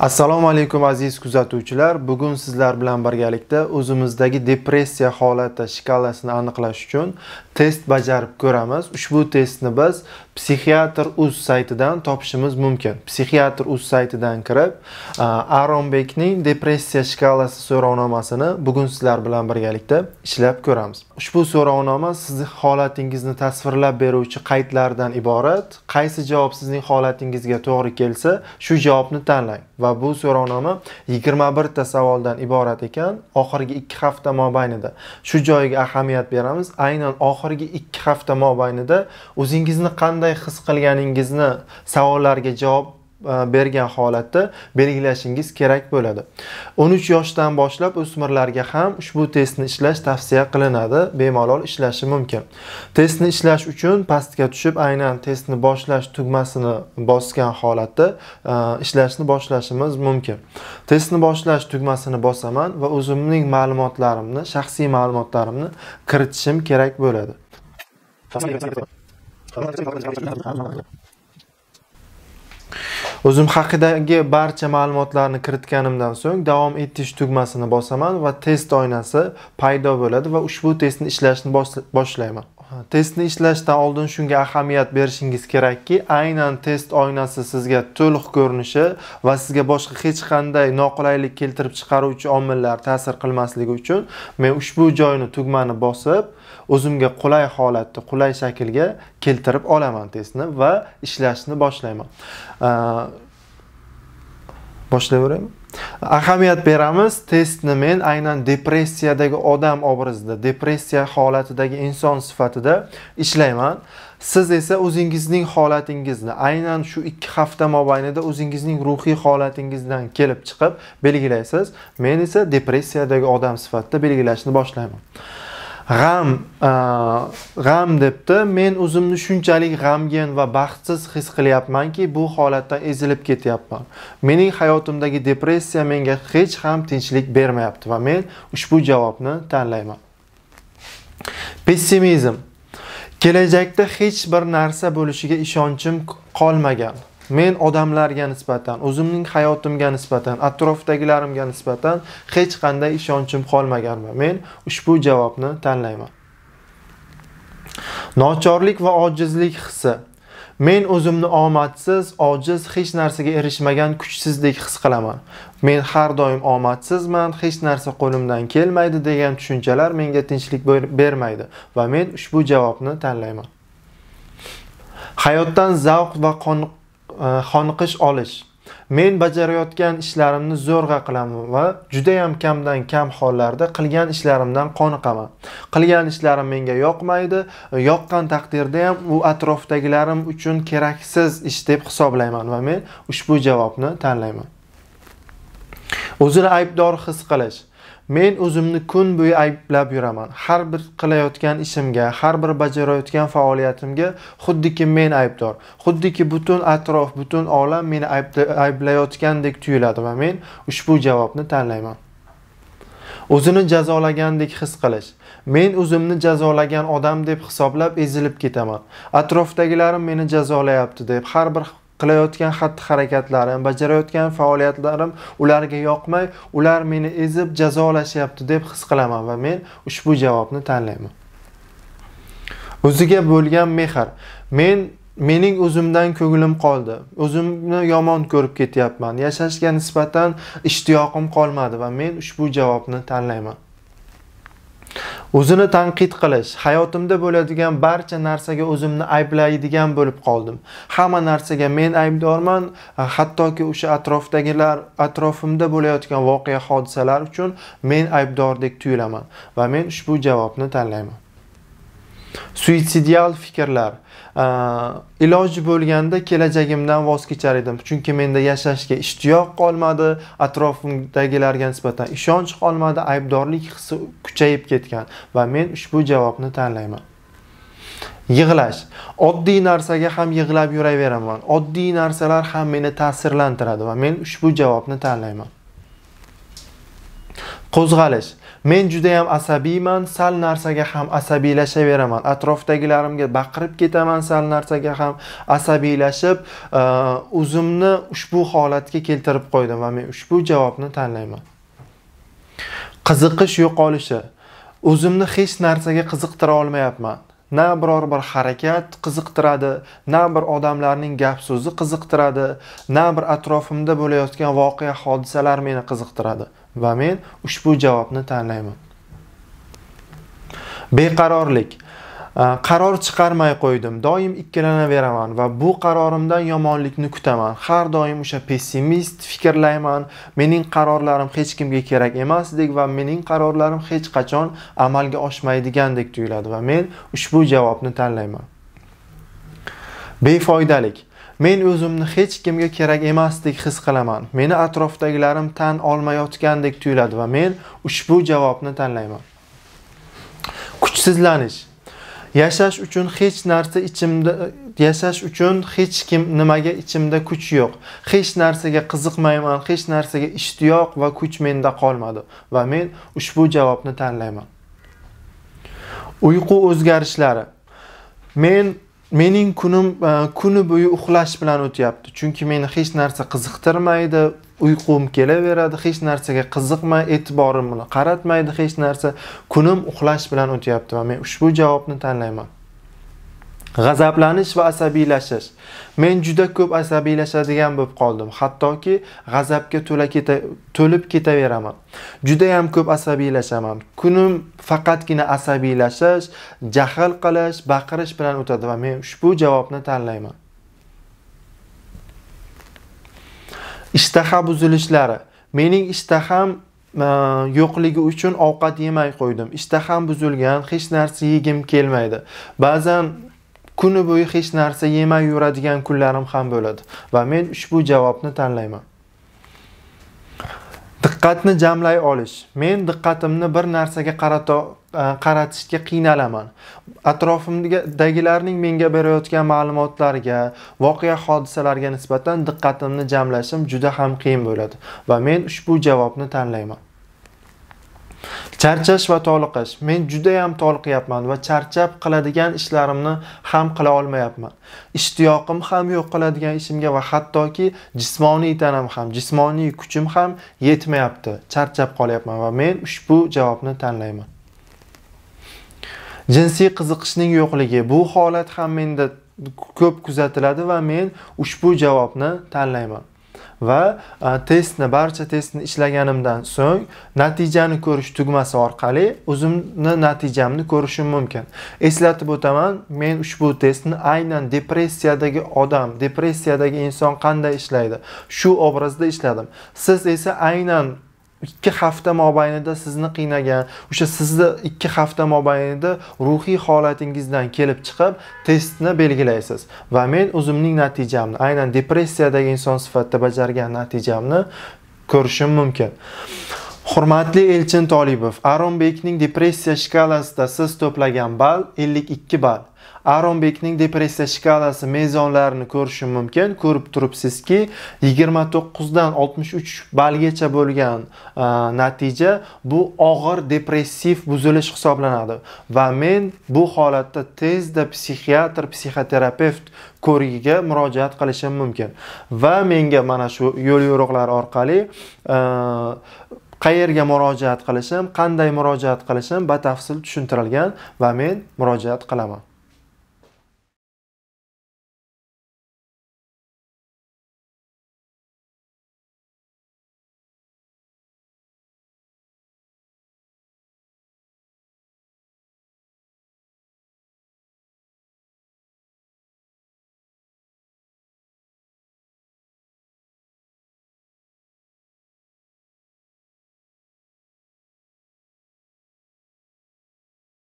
assalomu alaykum aziz kuzatuvchilar bugun sizlar bilan birgalikda o'zimizdagi depressiya holati shkalasini aniqlash uchun test bajarib ko'ramiz ushbu testni biz psixiatr uz saytidan topishimiz mumkin psixiatr uz saytidan kirib aronbekning depressiya shkalasi so'rovnomasini bugun sizlar bilan birgalikda ishlab ko'ramiz ushbu so'rovnoma sizni holatingizni tasvirlab beruvchi qaydlardan iborat qaysi javob sizning holatingizga to'g'ri kelsa shu javobni tanlang va bu so'rovnoma 21 ta savoldan iborat ekan oxirgi 2 hafta mobaynida shu joyiga ahamiyat beramiz aynan oxirgi 2 hafta mobaynida o'zingizni qanday qanday his qilganingizni savollarga javob e, bergan holatda belgilashingiz kerak bo'ladi 13 yoshdan boshlab o'smirlarga ham ushbu testni ishlash tavsiya qilinadi bemalol ishlashi mumkin testni ishlash uchun pastga tushib aynan testni boshlash tugmasini bosgan holatda e, ishlashni boshlashimiz mumkin testni boshlash tugmasini bosaman va o'zimning ma'lumotlarimni shaxsiy ma'lumotlarimni kiritishim kerak bo'ladi o'zim haqidagi barcha ma'lumotlarni kiritganimdan so'ng davom etish tugmasini bosaman va test oynasi paydo bo'ladi va ushbu testni ishlashni boshlayman testni ishlashdan oldin shunga ahamiyat berishingiz kerakki aynan test oynasi sizga to'liq ko'rinishi va sizga boshqa hech qanday noqulaylik keltirib chiqaruvchi omillar ta'sir qilmasligi uchun men ushbu joyni tugmani bosib o'zimga qulay holatda qulay shaklga keltirib olaman testni va ishlashni boshlayman boshlayveraymi ahamiyat beramiz testni men aynan depressiyadagi odam obrazida depressiya holatidagi inson sifatida ishlayman siz esa o'zingizning holatingizni aynan shu ikki hafta mobaynida o'zingizning ruhiy holatingizdan kelib chiqib belgilaysiz men esa depressiyadagi odam sifatida belgilashni boshlayman g'am g'am debdi men o'zimni shunchalik g'amgin va baxtsiz his qilyapmanki bu holatdan ezilib ketyapman mening hayotimdagi depressiya menga hech ham tinchlik bermayapti va men ushbu javobni tanlayman pessimizm kelajakda hech bir narsa bo'lishiga ishonchim qolmagan men odamlarga nisbatan o'zimning hayotimga nisbatan atrofdagilarimga nisbatan hech qanday ishonchim qolmaganman men ushbu javobni tanlayman nochorlik va ojizlik hissi men o'zimni omadsiz ojiz hech narsaga erishmagan kuchsizdek his qilaman men har doim omadsizman hech narsa qo'limdan kelmaydi degan tushunchalar menga tinchlik bermaydi va men ushbu javobni tanlayman hayotdan zavq va E, xoniqish olish men bajarayotgan ishlarimni zo'rg'a qilaman va judayam kamdan kam hollarda qilgan ishlarimdan qoniqaman qilgan ishlarim menga yoqmaydi yoqqan taqdirda ham u atrofdagilarim uchun keraksiz ish deb hisoblayman va men ushbu javobni tanlayman o'zini aybdor his qilish men o'zimni kun bo'yi ayblab yuraman har bir qilayotgan ishimga har bir bajarayotgan faoliyatimga xuddiki men aybdor xuddiki butun atrof butun olam meni ayblayotgandek tuyuladi va men ushbu javobni tanlayman o'zini jazolagandek his qilish men o'zimni jazolagan odam deb hisoblab ezilib ketaman atrofdagilarim meni jazolayapti deb har bir qilayotgan xatti harakatlarim bajarayotgan faoliyatlarim ularga yoqmay ular meni ezib jazolashyapti deb his qilaman va men ushbu javobni tanlayman o'ziga bo'lgan mehr men mening o'zimdan ko'nglim qoldi o'zimni yomon ko'rib ketyapman yashashga nisbatan ishtiyoqim qolmadi va men ushbu javobni tanlayman o'zini tanqid qilish hayotimda bo'ladigan barcha narsaga o'zimni ayblaydigan bo'lib qoldim hamma narsaga men aybdorman hattoki o'sha atrofdagilar atrofimda bo'layotgan voqea hodisalar uchun men aybdordek tuyulaman va men ushbu javobni tanlayman suitsidial fikrlar iloji bo'lganda kelajagimdan voz kechar edim chunki menda yashashga ishtiyoq qolmadi atrofimdagilarga nisbatan ishonch qolmadi aybdorlik hissi kuchayib ketgan va men ushbu javobni tanlayman yig'lash oddiy narsaga ham yig'lab yuraveraman oddiy narsalar ham meni ta'sirlantiradi va men ushbu javobni tanlayman qo'zg'alish men juda yam asabiyman sal narsaga ham asabiylashaveraman atrofdagilarimga baqirib ketaman sal narsaga ham asabiylashib e, o'zimni ushbu holatga keltirib qo'ydim va men ushbu javobni tanlayman qiziqish yo'qolishi o'zimni hech narsaga qiziqtira olmayapman na biror bir harakat qiziqtiradi na bir odamlarning gap so'zi qiziqtiradi na bir atrofimda bo'layotgan voqea hodisalar meni qiziqtiradi va men ushbu javobni tanlayman beqarorlik qaror chiqarmay qo'ydim doim ikkilanaveraman va bu qarorimdan yomonlikni kutaman har doim o'sha pessimist fikrlayman mening qarorlarim hech kimga kerak emasdek va mening qarorlarim hech qachon amalga oshmaydigandek tuyuladi va men ushbu javobni tanlayman befoydalik men o'zimni hech kimga kerak emasdek his qilaman meni atrofdagilarim tan olmayotgandek tuyuladi va men ushbu javobni tanlayman kuchsizlanish yashash uchun hech narsa ichimda yashash uchun hech kim nimaga ichimda kuch yo'q hech narsaga qiziqmayman hech narsaga ishtiyoq va kuch menda qolmadi va men ushbu javobni tanlayman uyqu o'zgarishlari men mening kunim e, kuni bo'yi uxlash bilan o'tyapti chunki meni hech narsa qiziqtirmaydi uyqum kelaveradi hech narsaga qiziqmay e'tiborimni qaratmaydi hech narsa kunim uxlash bilan o'tyapti va men ushbu javobni tanlayman g'azablanish va asabiylashish men juda ko'p asabiylashadigan bo'lib qoldim hattoki g'azabga to'la keta to'lib ketaveraman judayam ko'p asabiylashaman kunim faqatgina asabiylashish jahl qilish baqirish bilan o'tadi va men ushbu javobni tanlayman ishtaha buzilishlari mening ishtaham e, yo'qligi uchun ovqat yemay qo'ydim ishtaham buzilgan hech narsa yegim kelmaydi ba'zan kuni bo'yi hech narsa yemay yuradigan kunlarim ham bo'ladi va men ushbu javobni tanlayman diqqatni jamlay olish men diqqatimni bir narsaga e, qaratishga qiynalaman atrofimdagilarning menga berayotgan ma'lumotlarga voqea hodisalarga nisbatan diqqatimni jamlashim juda ham qiyin bo'ladi va men ushbu javobni tanlayman charchash va toliqish men juda yam toliqyapman va charchab qiladigan ishlarimni ham qila olmayapman ishtiyoqim ham yo'q qiladigan ishimga va hattoki jismoniy tanam ham jismoniy kuchim ham yetmayapti charchab qolyapman va men ushbu javobni tanlayman jinsiy qiziqishning yo'qligi bu holat ham menda ko'p kuzatiladi va men ushbu javobni tanlayman va e, testni barcha testni ishlaganimdan so'ng natijani ko'rish tugmasi orqali o'zimni natijamni ko'rishim mumkin eslatib o'taman men ushbu testni aynan depressiyadagi odam depressiyadagi inson qanday ishlaydi shu obrazda ishladim siz esa aynan ikki hafta mobaynida sizni qiynagan o'sha sizni ikki hafta mobaynida ruhiy holatingizdan kelib chiqib testni belgilaysiz va men o'zimning natijamni aynan depressiyadagi inson sifatida bajargan natijamni ko'rishim mumkin hurmatli elchin tolibov aronbekning depressiya shkalasida siz to'plagan ball ellik ikki ball aronbekning depressiya shkalasi mezonlarini ko'rishim mumkin ko'rib turibsizki yigirma to'qqizdan oltmish uch ballgacha bo'lgan e, natija bu og'ir depressiv buzilish hisoblanadi va men bu holatda tezda psixiatr psixoterapevt ko'rigiga murojaat qilishim mumkin va menga mana shu yo'l yo'riqlar orqali e, qayerga murojaat qilishim qanday murojaat qilishim batafsil tushuntirilgan va men murojaat qilaman